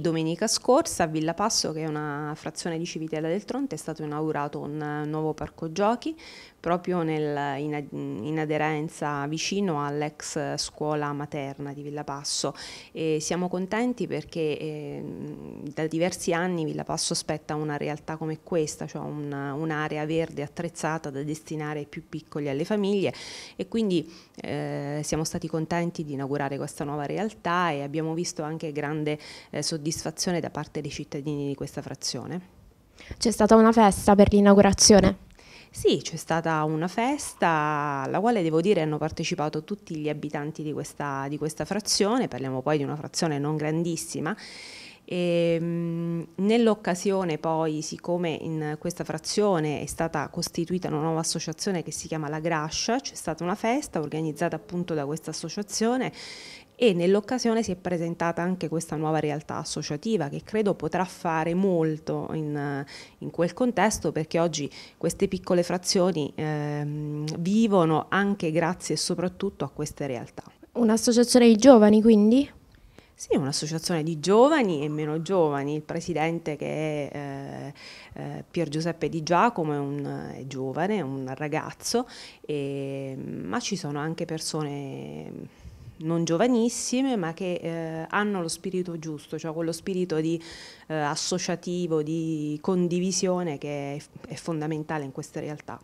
Domenica scorsa a Villa Passo, che è una frazione di Civitella del Tronte, è stato inaugurato un eh, nuovo parco giochi proprio nel, in, in, aderenza vicino all'ex scuola materna di Villa Passo. E siamo contenti perché eh, da diversi anni Villa Passo aspetta una realtà come questa, cioè un'area un verde attrezzata da destinare ai più piccoli alle famiglie e quindi eh, siamo stati contenti di inaugurare questa nuova realtà e abbiamo visto anche grande eh, soddisfazione soddisfazione da parte dei cittadini di questa frazione? C'è stata una festa per l'inaugurazione? Sì, c'è stata una festa alla quale devo dire hanno partecipato tutti gli abitanti di questa, di questa frazione, parliamo poi di una frazione non grandissima, e, ehm, Nell'occasione poi, siccome in questa frazione è stata costituita una nuova associazione che si chiama La Grascia, c'è stata una festa organizzata appunto da questa associazione e nell'occasione si è presentata anche questa nuova realtà associativa che credo potrà fare molto in, in quel contesto perché oggi queste piccole frazioni eh, vivono anche grazie e soprattutto a queste realtà. Un'associazione di giovani quindi? Sì, un'associazione di giovani e meno giovani, il presidente che è eh, eh, Pier Giuseppe Di Giacomo è, un, è giovane, un ragazzo, e, ma ci sono anche persone non giovanissime ma che eh, hanno lo spirito giusto, cioè quello spirito di, eh, associativo, di condivisione che è, è fondamentale in queste realtà.